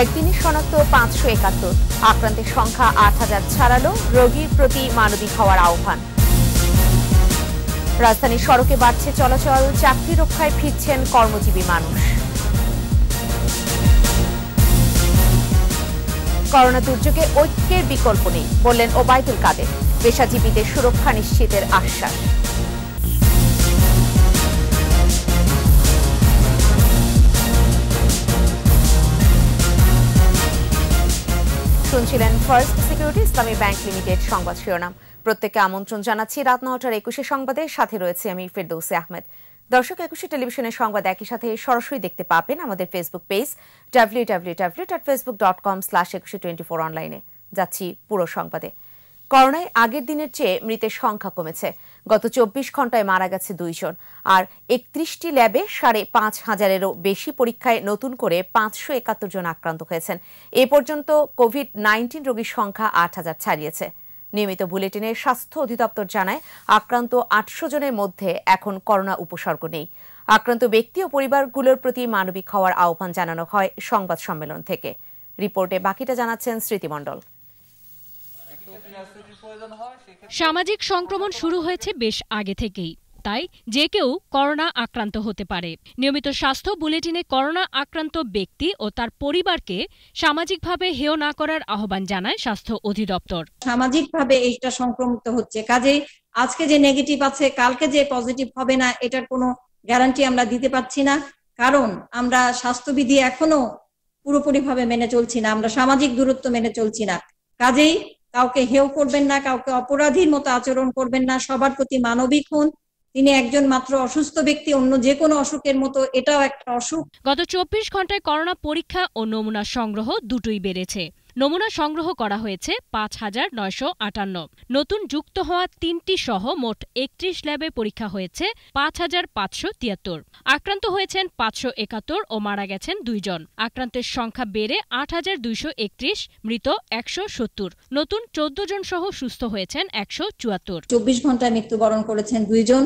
একদিনে শনাক্ত পাঁচশো একাত্তর আক্রান্তের সংখ্যা আট হাজার ছাড়ালো রোগীর প্রতি মানবিক হওয়ার আহ্বান রাজধানীর সড়কে বাড়ছে চলাচল চাকরি রক্ষায় ফিরছেন কর্মজীবী মানুষ করোনা দুর্যোগে ঐক্যের বিকল্প নেই বললেন ওবায়দুল কাদের পেশাজীবীদের সুরক্ষা নিশ্চিতের আশ্বাস শুনছিলেন first security Islami bank limited সংবাদ শিরোনাম প্রত্যেককে আমন্ত্রণ জানাচ্ছি রাত নটার একুশে সংবাদের সাথে রয়েছে আমি ফেরদৌসে আহমেদ দর্শক একুশে টেলিভিশনের সংবাদ একই সাথে সরাসরি দেখতে পাবেন আমাদের Facebook page W W W dot Facebook dot com slash Ekushey twenty four অনলাইনে যাচ্ছি পুরো সংবাদে করোনায় আগের দিনের চেয়ে মৃতের সংখ্যা কমেছে গত চব্বিশ ঘন্টায় মারা গেছে দুইজন আর একত্রিশটি ল্যাবে সাড়ে পাঁচ হাজারেরও বেশি পরীক্ষায় নতুন করে পাঁচশো একাত্তর জন আক্রান্ত হয়েছেন এ পর্যন্ত কোভিড নাইন্টিন রোগীর সংখ্যা আট হাজার ছাড়িয়েছে নিয়মিত বুলেটিনে স্বাস্থ্য অধিদপ্তর জানায় আক্রান্ত আটশো জনের মধ্যে এখন করোনা উপসর্গ নেই আক্রান্ত ব্যক্তি ও পরিবারগুলোর প্রতি মানবিক হওয়ার আহ্বান জানানো হয় সংবাদ সম্মেলন থেকে রিপোর্টে বাকিটা জানাচ্ছেন স্মৃতিমণ্ডল সামাজিক সংক্রমণ শুরু হয়েছে বেশ আগে থেকেই তাই যে কেউ করোনা আক্রান্ত হতে পারে নিয়মিত স্বাস্থ্য বুলেটিনে করোনা আক্রান্ত ব্যক্তি ও তার পরিবারকে সামাজিকভাবে হেয় না করার আহ্বান জানায় স্বাস্থ্য অধিদপ্তর সামাজিকভাবে এইটা সংক্রমিত হচ্ছে কাজেই আজকে যে নেগেটিভ আছে কালকে যে পজিটিভ হবে না এটার কোনো গ্যারান্টি আমরা দিতে পারছি না কারণ আমরা স্বাস্থ্যবিধি এখনো পুরোপুরিভাবে মেনে চলছি না আমরা সামাজিক দূরত্ব মেনে চলছি না কাজেই কাউকে হেউ করবেন না কাউকে অপরাধীর মতো আচরণ করবেন না সবার প্রতি মানবিক হন তিনি একজন মাত্র অসুস্থ ব্যক্তি অন্য যে কোনো অসুখের মতো এটাও একটা অসুখ গত চব্বিশ ঘন্টায় করোনা পরীক্ষা ও নমুনা সংগ্রহ দুটোই বেড়েছে নমুনা সংগ্রহ করা হয়েছে পাঁচ হাজার নয়শো আটান্ন নতুন যুক্ত হওয়া তিনটি সহ মোট একত্রিশ ল্যাবে পরীক্ষা হয়েছে পাঁচ হাজার পাঁচশো তিয়াত্তর আক্রান্ত হয়েছেন পাঁচশো একাত্তর ও মারা গেছেন দুইজন আক্রান্তের সংখ্যা বেড়ে আট হাজার দুইশো একত্রিশ মৃত একশো সত্তর নতুন চোদ্দ জন সহ সুস্থ হয়েছেন একশো চুয়াত্তর চব্বিশ ঘন্টায় মৃত্যুবরণ করেছেন দুইজন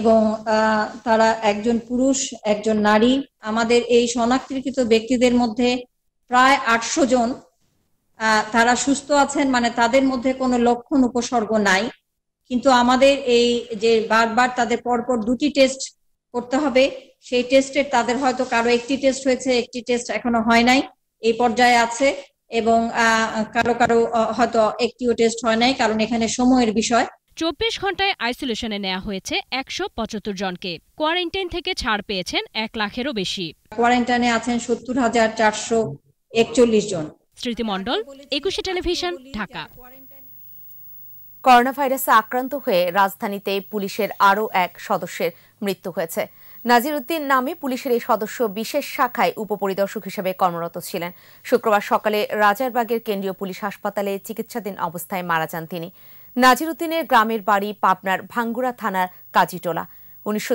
এবং তারা একজন পুরুষ একজন নারী আমাদের এই শনাক্তিকৃত ব্যক্তিদের মধ্যে প্রায় আটশো জন তারা সুস্থ আছেন মানে তাদের মধ্যে কোনো লক্ষণ উপসর্গ নাই কিন্তু আমাদের এই যে বারবার তাদের পরপর দুটি টেস্ট করতে হবে সেই টেস্টের তাদের হয়তো কারো একটি টেস্ট হয়েছে একটি টেস্ট এখনো হয় নাই এই পর্যায়ে আছে এবং কারো কারো হয়তো একটিও টেস্ট হয় নাই কারণ এখানে সময়ের বিষয় চব্বিশ ঘন্টায় আইসোলেশনে নেওয়া হয়েছে একশো পঁচাত্তর জনকে কোয়ারেন্টাইন থেকে ছাড় পেয়েছেন এক লাখেরও বেশি কোয়ারেন্টাইনে আছেন সত্তর হাজার চারশো একচল্লিশ জন স্মৃতিমণ্ডল একুশে টেলিভিশন ঢাকা করোনা ভাইরাসে আক্রান্ত হয়ে রাজধানীতে পুলিশের আরও এক সদস্যের মৃত্যু হয়েছে নাজির উদ্দিন নামে পুলিশের এই সদস্য বিশেষ শাখায় উপপরিদর্শক হিসেবে কর্মরত ছিলেন শুক্রবার সকালে রাজারবাগের কেন্দ্রীয় পুলিশ হাসপাতালে চিকিৎসাধীন অবস্থায় মারা যান তিনি নাজির উদ্দিনের গ্রামের বাড়ি পাবনার ভাঙ্গুড়া থানার কাজিটোলা উনিশশো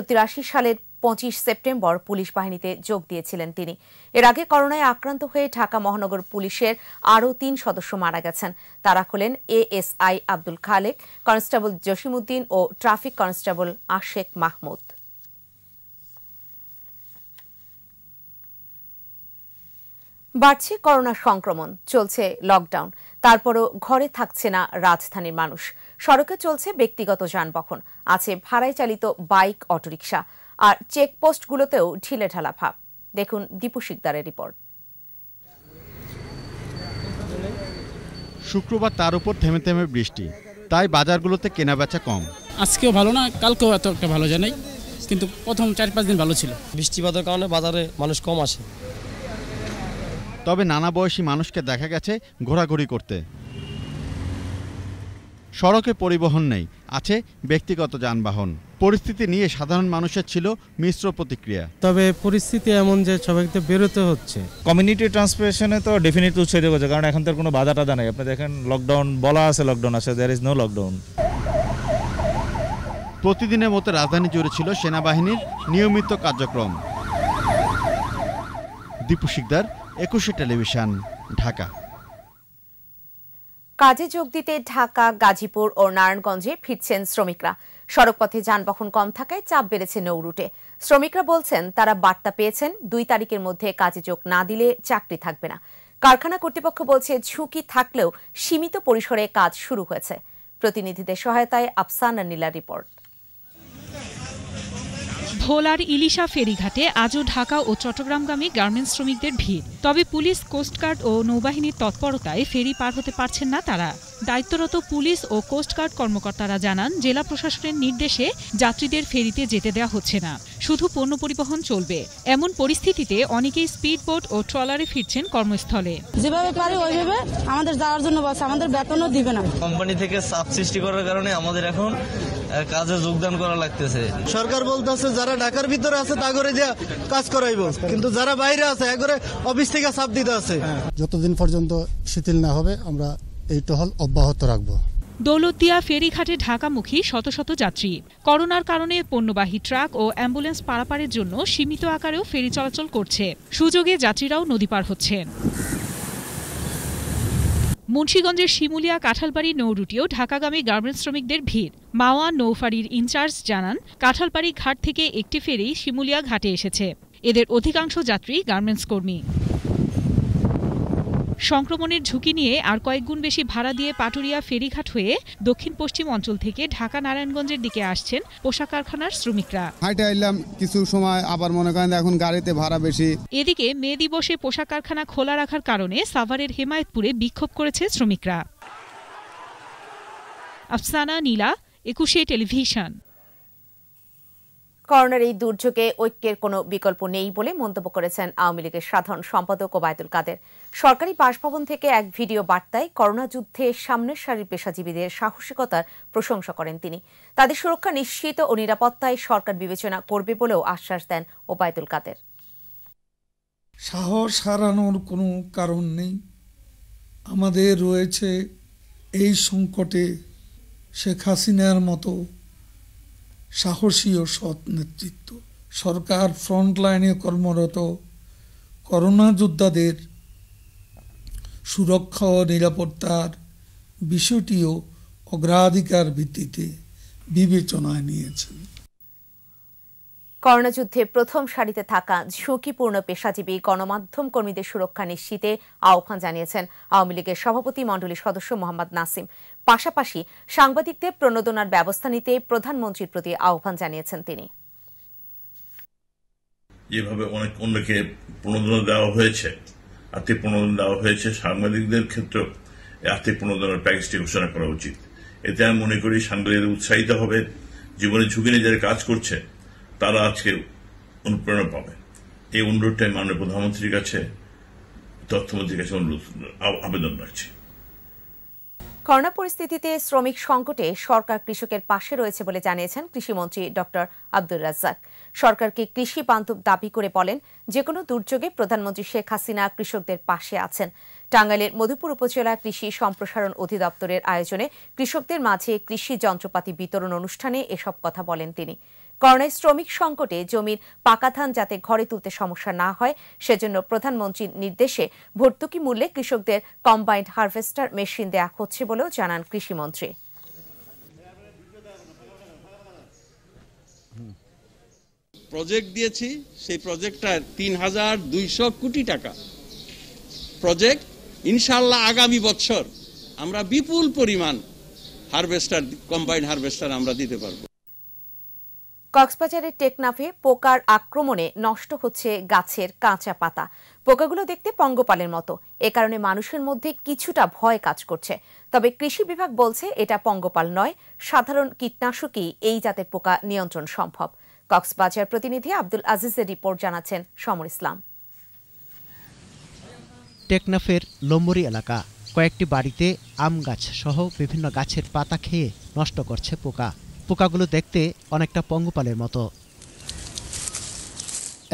সালের পঁচিশ সেপ্টেম্বর পুলিশ বাহিনীতে যোগ দিয়েছিলেন তিনি এর আগে করোনায় আক্রান্ত হয়ে ঢাকা মহানগর পুলিশের আরও তিন সদস্য মারা গেছেন তারা হলেন এএসআই আব্দুল খালেক কনস্টেবল জসিমুদ্দিন ও ট্রাফিক কনস্টেবল আশেক মাহমুদ বাড়ছে করোনা সংক্রমণ চলছে লকডাউন তারপরও ঘরে থাকছে না রাজধানীর মানুষ সড়কে চলছে ব্যক্তিগত যানবাহন আছে ভাড়ায় চালিত বাইক অটোরিকশা আর চেকপোস্টগুলোতেও ঢিলেঢালা ভাব দেখুন দীপু শিকদারের রিপোর্ট শুক্রবার তার উপর থেমে থেমে বৃষ্টি তাই বাজারগুলোতে বেচা কম আজকেও ভালো না কালকেও এত একটা ভালো জানাই কিন্তু প্রথম চার পাঁচ দিন ভালো ছিল বৃষ্টিপাতের কারণে বাজারে মানুষ কম আসে তবে নানা বয়সী মানুষকে দেখা গেছে ঘোরাঘুরি করতে সড়কে পরিবহন নেই আছে ব্যক্তিগত যানবাহন পরিস্থিতি নিয়ে সাধারণ মানুষের ছিল মিশ্র প্রতিক্রিয়া তবে পরিস্থিতি এমন যে সবাইকে বেরোতে হচ্ছে কমিউনিটি ট্রান্সপোর্টেশনে তো ডেফিনেটলি উৎসাহিত হচ্ছে কারণ এখন তো কোনো বাধা টাধা নাই আপনি দেখেন লকডাউন বলা আছে লকডাউন আছে দেয়ার ইজ নো লকডাউন প্রতিদিনের মতো রাজধানী জুড়ে ছিল সেনাবাহিনীর নিয়মিত কার্যক্রম দীপু শিকদার একুশে টেলিভিশন ঢাকা কাজে যোগ দিতে ঢাকা গাজীপুর ও নারায়ণগঞ্জে ফিরছেন শ্রমিকরা সড়কপথে যানবাহন কম থাকায় চাপ বেড়েছে নৌরুটে শ্রমিকরা বলছেন তারা বার্তা পেয়েছেন দুই তারিখের মধ্যে কাজে যোগ না দিলে চাকরি থাকবে না কারখানা কর্তৃপক্ষ বলছে ঝুঁকি থাকলেও সীমিত পরিসরে কাজ শুরু হয়েছে প্রতিনিধিদের সহায়তায় আফসান নীলা রিপোর্ট ভোলার ইলিশা ফেরিঘাটে আজও ঢাকা ও চট্টগ্রামগামী গার্মেন্টস শ্রমিকদের ভিড় তবে পুলিশ কোস্টগার্ড ও নৌবাহিনীর তৎপরতায় ফেরি পার হতে পারছেন না তারা দায়িত্বরত পুলিশ ও কোস্টগার্ড কর্মকর্তারা জানান জেলা প্রশাসনের নির্দেশে যাত্রীদের ফেরিতে যেতে দেওয়া হচ্ছে না শুধু পণ্য পরিবহন চলবে এমন পরিস্থিতিতে অনেকেই স্পিডবোট ও ট্রলারে ফিরছেন কর্মস্থলে যেভাবে পারে ওইভাবে আমাদের যাওয়ার জন্য বস আমাদের বেতনও দিবে না কোম্পানি থেকে চাপ সৃষ্টি করার কারণে আমাদের এখন কাজে যোগদান করা লাগতেছে সরকার বলতেছে যারা ঢাকার ভিতরে আছে তা করে যে কাজ করাইব কিন্তু যারা বাইরে আছে একবারে অফিস থেকে চাপ দিতে আছে যতদিন পর্যন্ত শিথিল না হবে আমরা এই টহল অব্যাহত রাখবো দৌলতদিয়া ফেরিঘাটে ঢাকামুখী শত শত যাত্রী করোনার কারণে পণ্যবাহী ট্রাক ও অ্যাম্বুলেন্স পারাপারের জন্য সীমিত আকারেও ফেরি চলাচল করছে সুযোগে যাত্রীরাও নদী পার হচ্ছেন মুন্সীগঞ্জের শিমুলিয়া কাঁঠালবাড়ি নৌরুটিও ঢাকাগামী গার্মেন্টস শ্রমিকদের ভিড় মাওয়া নৌফাড়ির ইনচার্জ জানান কাঁঠালবাড়ি ঘাট থেকে একটি ফেরি শিমুলিয়া ঘাটে এসেছে এদের অধিকাংশ যাত্রী গার্মেন্টস কর্মী সংক্রমণের ঝুঁকি নিয়ে আর কয়েকগুণ বেশি ভাড়া দিয়ে পাটুরিয়া ফেরিঘাট হয়ে দক্ষিণ পশ্চিম অঞ্চল থেকে ঢাকা নারায়ণগঞ্জের দিকে আসছেন পোশাক কারখানার শ্রমিকরা হাইটে কিছু সময় আবার মনে করেন এখন গাড়িতে ভাড়া বেশি এদিকে মে দিবসে পোশাক কারখানা খোলা রাখার কারণে সাভারের হেমায়েতপুরে বিক্ষোভ করেছে শ্রমিকরা আফসানা নীলা একুশে টেলিভিশন করোনার এই দুর্যোগে ঐক্যের কোনো বিকল্প নেই বলে মন্তব্য করেছেন আওয়ামী লীগের সাধারণ সম্পাদক ওবায়দুল কাদের সরকারি বাসভবন থেকে এক ভিডিও বার্তায় করোনা যুদ্ধে সামনের সারির পেশাজীবীদের সাহসিকতার প্রশংসা করেন তিনি তাদের সুরক্ষা নিশ্চিত ও নিরাপত্তায় সরকার বিবেচনা করবে বলেও আশ্বাস দেন ওবায়দুল কাদের সাহস হারানোর কোনো কারণ নেই আমাদের রয়েছে এই সংকটে শেখ হাসিনার মতো সাহসী ও সৎ নেতৃত্ব সরকার ফ্রন্টলাইনে কর্মরত করোনা যোদ্ধাদের সুরক্ষা ও নিরাপত্তার বিষয়টিও অগ্রাধিকার ভিত্তিতে বিবেচনায় নিয়েছেন করোনা যুদ্ধে প্রথম সারিতে থাকা ঝুঁকিপূর্ণ পেশাজীবী গণমাধ্যম কর্মীদের সুরক্ষা নিশ্চিতে আহ্বান জানিয়েছেন আওয়ামী লীগের সভাপতি মণ্ডলীর সদস্য মোহাম্মদ নাসিম পাশাপাশি সাংবাদিকদের প্রণোদনার ব্যবস্থা নিতে প্রধানমন্ত্রীর প্রতি আহ্বান জানিয়েছেন তিনি যেভাবে অনেক অন্যকে প্রণোদনা দেওয়া হয়েছে আর্থিক প্রণোদন দেওয়া হয়েছে সাংবাদিকদের ক্ষেত্রে আর্থিক প্রণোদনের প্যাকেজটি ঘোষণা করা উচিত এতে আমি মনে করি সাংবাদিকদের উৎসাহিত হবে জীবনে ঝুঁকি নিয়ে যারা কাজ করছে তারা আজকে অনুপ্রেরণা পাবে এই অনুরোধটাই মাননীয় প্রধানমন্ত্রীর কাছে তথ্যমন্ত্রীর কাছে অনুরোধ আবেদন রাখছি করোনা পরিস্থিতিতে শ্রমিক সংকটে সরকার কৃষকের পাশে রয়েছে বলে জানিয়েছেন কৃষিমন্ত্রী ড আব্দুর রাজ্জাক সরকারকে কৃষি বান্ধব দাবি করে বলেন যে কোনো দুর্যোগে প্রধানমন্ত্রী শেখ হাসিনা কৃষকদের পাশে আছেন টাঙ্গাইলের মধুপুর উপজেলা কৃষি সম্প্রসারণ অধিদপ্তরের আয়োজনে কৃষকদের মাঝে কৃষি যন্ত্রপাতি বিতরণ অনুষ্ঠানে এসব কথা বলেন তিনি করোনায় শ্রমিক সংকটে জমির পাকা ধান যাতে ঘরে তুলতে সমস্যা না হয় সেজন্য প্রধানমন্ত্রীর নির্দেশে ভর্তুকি মূল্যে কৃষকদের কম্বাইন্ড হারভেস্টার মেশিন দেয়া হচ্ছে বলেও জানান কৃষিমন্ত্রী প্রজেক্ট দিয়েছি সেই প্রজেক্টটার তিন হাজার দুইশো কোটি টাকা প্রজেক্ট ইনশাল্লাহ আগামী বছর আমরা বিপুল পরিমাণ হারভেস্টার কম্বাইন্ড হারভেস্টার আমরা দিতে পারবো কক্সবাজারের টেকনাফে পোকার আক্রমণে নষ্ট হচ্ছে গাছের কাঁচা পাতা পোকাগুলো দেখতে পঙ্গপালের মতো এ কারণে মানুষের মধ্যে কিছুটা ভয় কাজ করছে তবে কৃষি বিভাগ বলছে এটা পঙ্গপাল নয় সাধারণ কীটনাশকই এই জাতের পোকা নিয়ন্ত্রণ সম্ভব কক্সবাজার প্রতিনিধি আব্দুল আজিজের রিপোর্ট জানাচ্ছেন সমর ইসলাম টেকনাফের লম্বরি এলাকা কয়েকটি বাড়িতে আম গাছ সহ বিভিন্ন গাছের পাতা খেয়ে নষ্ট করছে পোকা পোকাগুলো দেখতে অনেকটা পঙ্গপালের মতো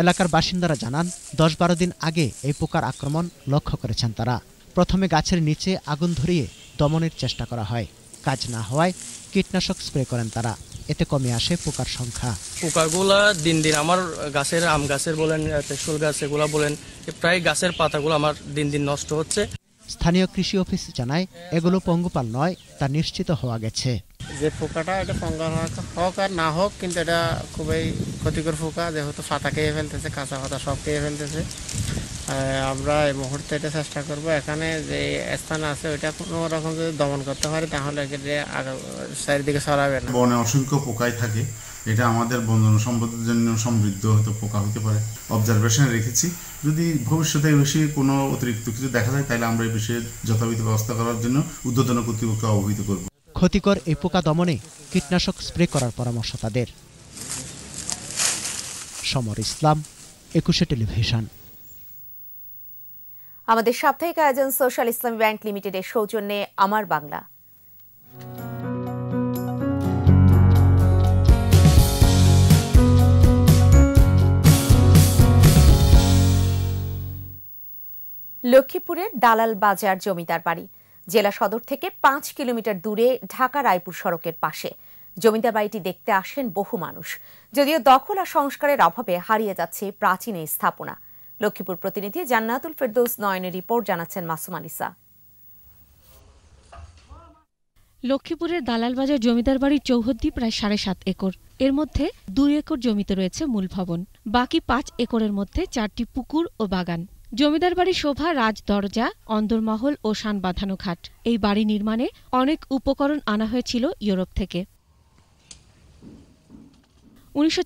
এলাকার বাসিন্দারা জানান দশ বারো দিন আগে এই পোকার আক্রমণ লক্ষ্য করেছেন তারা প্রথমে গাছের নিচে আগুন ধরিয়ে দমনের চেষ্টা করা হয় কাজ না হওয়ায় কীটনাশক স্প্রে করেন তারা এতে কমে আসে পোকার সংখ্যা পোকাগুলা দিন দিন আমার গাছের আম গাছের বলেন তেসুল গাছ এগুলা বলেন প্রায় গাছের পাতাগুলো আমার দিন দিন নষ্ট হচ্ছে স্থানীয় কৃষি অফিস জানায় এগুলো পঙ্গুপাল নয় তা নিশ্চিত হওয়া গেছে যে পোকাটা এটা পঙ্গা হোক আর না হোক কিন্তু এটা খুবই ক্ষতিকর ফোকা যেহেতু পাতা খেয়ে ফেলতেছে কাঁচা পাতা সব খেয়ে ফেলতেছে আমরা এই মুহূর্তে এটা চেষ্টা করব এখানে যে স্থান আছে ওইটা কোনো রকম যদি দমন করতে পারি তাহলে চারিদিকে সরাবে না বনে অসংখ্য পোকাই থাকে এটা আমাদের বন্ধন সম্পদের জন্য সমৃদ্ধ হতে পোকা হতে পারে অবজারভেশনে রেখেছি যদি ভবিষ্যতে এই বিষয়ে কোনো অতিরিক্ত কিছু দেখা যায় তাহলে আমরা এই বিষয়ে যথাবিধি ব্যবস্থা করার জন্য উদ্বোধন কর্তৃপক্ষকে অবহিত করব ক্ষতিকর এই পোকা দমনে কীটনাশক স্প্রে করার পরামর্শ তাদের সমর ইসলাম একুশে টেলিভিশন আমাদের সাপ্তাহিক আয়োজন সোশ্যাল ইসলাম ব্যাংক লিমিটেডের সৌজন্যে আমার বাংলা লক্ষ্মীপুরের দালাল বাজার জমিদার বাড়ি জেলা সদর থেকে পাঁচ কিলোমিটার দূরে ঢাকা রায়পুর সড়কের পাশে জমিদার বাড়িটি দেখতে আসেন বহু মানুষ যদিও দখল আর সংস্কারের অভাবে হারিয়ে যাচ্ছে প্রাচীন এই স্থাপনা লক্ষ্মীপুর প্রতিনিধি জান্নাতুল ফেরদৌস নয়নের রিপোর্ট জানাচ্ছেন মাসুম আলিসা লক্ষ্মীপুরের দালালবাজার জমিদার বাড়ির চৌহদ্দি প্রায় সাড়ে সাত একর এর মধ্যে দুই একর জমিতে রয়েছে মূল ভবন বাকি পাঁচ একরের মধ্যে চারটি পুকুর ও বাগান জমিদার বাড়ি শোভা রাজ দরজা অন্দরমহল ও শান বাঁধানো ঘাট এই বাড়ি নির্মাণে অনেক উপকরণ আনা হয়েছিল ইউরোপ থেকে উনিশশো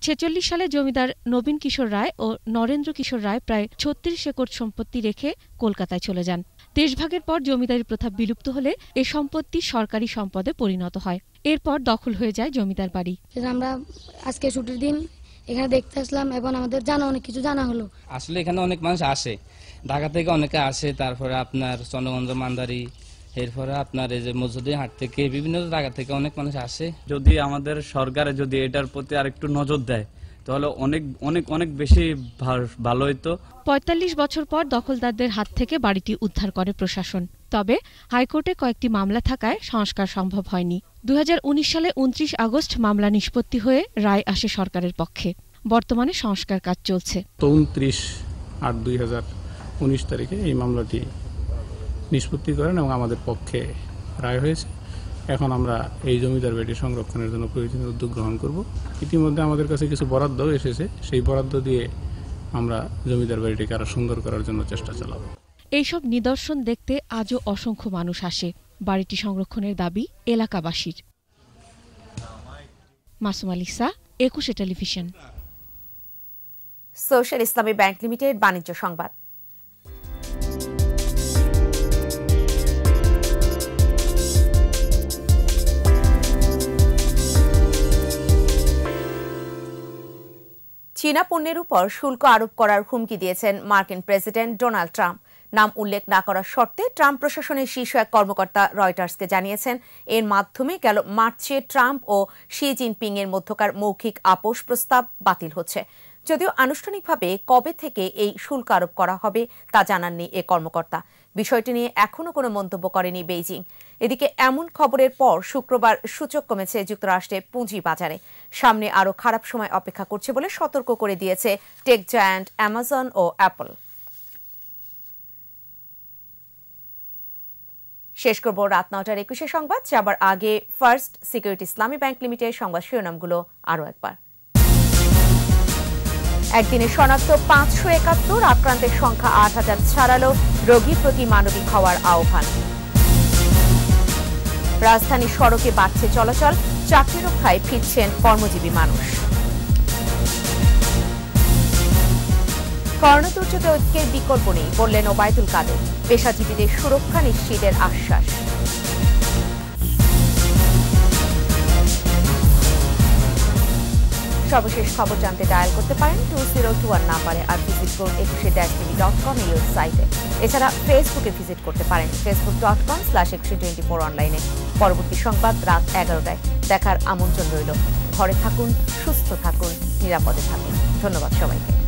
সালে জমিদার নবীন কিশোর রায় ও নরেন্দ্র কিশোর রায় প্রায় ছত্রিশ একর সম্পত্তি রেখে কলকাতায় চলে যান দেশভাগের পর জমিদারি প্রথা বিলুপ্ত হলে এ সম্পত্তি সরকারি সম্পদে পরিণত হয় এরপর দখল হয়ে যায় জমিদার বাড়ি আমরা আজকে ছুটির দিন এখানে দেখতে আসলাম এবং আমাদের জানা অনেক কিছু জানা হলো আসলে এখানে অনেক মানুষ আসে ঢাকা থেকে অনেকে আসে তারপরে আপনার চন্দ্রগঞ্জ মান্দারি এরপরে আপনার এই যে মজুরি হাট থেকে বিভিন্ন জায়গা থেকে অনেক মানুষ আসে যদি আমাদের সরকারে যদি এটার প্রতি আরেকটু নজর দেয় তাহলে অনেক অনেক অনেক বেশি ভালো হইতো পঁয়তাল্লিশ বছর পর দখলদারদের হাত থেকে বাড়িটি উদ্ধার করে প্রশাসন তবে হাইকোর্টে কয়েকটি মামলা থাকায় সংস্কার সম্ভব হয়নি দু সালে উনত্রিশ আগস্ট মামলা নিষ্পত্তি হয়ে রায় আসে সরকারের পক্ষে বর্তমানে সংস্কার কাজ চলছে উনত্রিশ আট দুই উনিশ তারিখে এই মামলাটি নিষ্পত্তি করেন এবং আমাদের পক্ষে রায় হয়েছে এখন আমরা এই জমিদার বাড়িটি সংরক্ষণের জন্য প্রয়োজনীয় উদ্যোগ গ্রহণ করব ইতিমধ্যে আমাদের কাছে কিছু বরাদ্দ এসেছে সেই বরাদ্দ দিয়ে আমরা জমিদার বাড়িটিকে আরো সুন্দর করার জন্য চেষ্টা চালাব এইসব নিদর্শন দেখতে আজও অসংখ্য মানুষ আসে বাড়িটি সংরক্ষণের দাবি এলাকাবাসীর Masum Alisa Ekushey television social Islami bank limited বাণিজ্য সংবাদ চীনা পণ্যের উপর শুল্ক আরোপ করার হুমকি দিয়েছেন মার্কিন প্রেসিডেন্ট ডোনাল্ড ট্রাম্প নাম উল্লেখ না করার শর্তে ট্রাম্প প্রশাসনের শীর্ষ এক কর্মকর্তা রয়টার্সকে জানিয়েছেন এর মাধ্যমে গেল মার্চে ট্রাম্প ও শি জিনপিং এর মধ্যকার মৌখিক আপোষ প্রস্তাব বাতিল হচ্ছে যদিও আনুষ্ঠানিকভাবে কবে থেকে এই শুল্ক আরোপ করা হবে তা জানাননি এ কর্মকর্তা বিষয়টি নিয়ে এখনও কোনো মন্তব্য করেনি বেইজিং এদিকে এমন খবরের পর শুক্রবার সূচক কমেছে যুক্তরাষ্ট্রে পুঁজি বাজারে সামনে আরও খারাপ সময় অপেক্ষা করছে বলে সতর্ক করে দিয়েছে টেক জায়ান্ট অ্যামাজন ও অ্যাপল শেষ করব রাত নটার একুশে সংবাদ যাবার আগে first security Islami bank limited সংবাদ শিরোনামগুলো আরও একবার একদিনে শনাক্ত পাঁচশো একাত্তর আক্রান্তের সংখ্যা আট হাজার ছাড়ালো রোগী প্রতি মানবিক হওয়ার আহ্বান রাজধানী সড়কে বাড়ছে চলাচল চাকরি রক্ষায় ফিরছেন কর্মজীবী মানুষ করোনা দুর্যোগে ঐক্যের বিকল্প নেই বললেন ওবায়দুল কাদের পেশাজীবীদের সুরক্ষা নিশ্চিতের আশ্বাস সর্বশেষ খবর জানতে ডায়াল করতে পারেন টু জিরো টু ওয়ান নাম্বারে আর ভিজিট করুন একুশে ড্যাশ টিভি ডট কম এই ওয়েবসাইটে এছাড়া ফেসবুকে ভিজিট করতে পারেন Facebook dot com slash Ekushey twenty four অনলাইনে পরবর্তী সংবাদ রাত এগারোটায় দেখার আমন্ত্রণ রইল ঘরে থাকুন সুস্থ থাকুন নিরাপদে থাকুন ধন্যবাদ সবাইকে